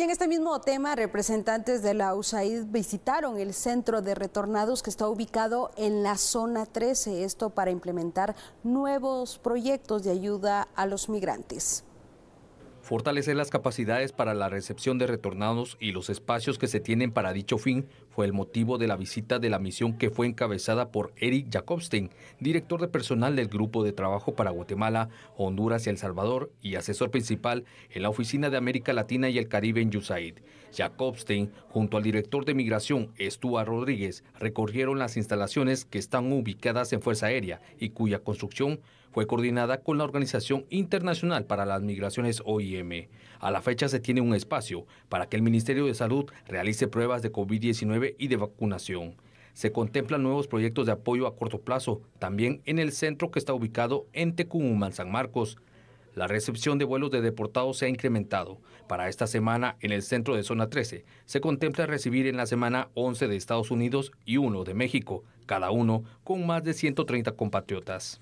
Y en este mismo tema, representantes de la USAID visitaron el centro de retornados que está ubicado en la zona 13, esto para implementar nuevos proyectos de ayuda a los migrantes. Fortalecer las capacidades para la recepción de retornados y los espacios que se tienen para dicho fin fue el motivo de la visita de la misión que fue encabezada por Eric Jacobstein, director de personal del Grupo de Trabajo para Guatemala, Honduras y El Salvador y asesor principal en la Oficina de América Latina y el Caribe en USAID. Jacobstein, junto al director de Migración, Stuart Rodríguez, recorrieron las instalaciones que están ubicadas en Fuerza Aérea y cuya construcción fue coordinada con la Organización Internacional para las Migraciones OIM. A la fecha se tiene un espacio para que el Ministerio de Salud realice pruebas de COVID-19 y de vacunación. Se contemplan nuevos proyectos de apoyo a corto plazo, también en el centro que está ubicado en Tecumán, San Marcos. La recepción de vuelos de deportados se ha incrementado. Para esta semana, en el centro de Zona 13, se contempla recibir en la semana 11 de Estados Unidos y uno de México, cada uno con más de 130 compatriotas.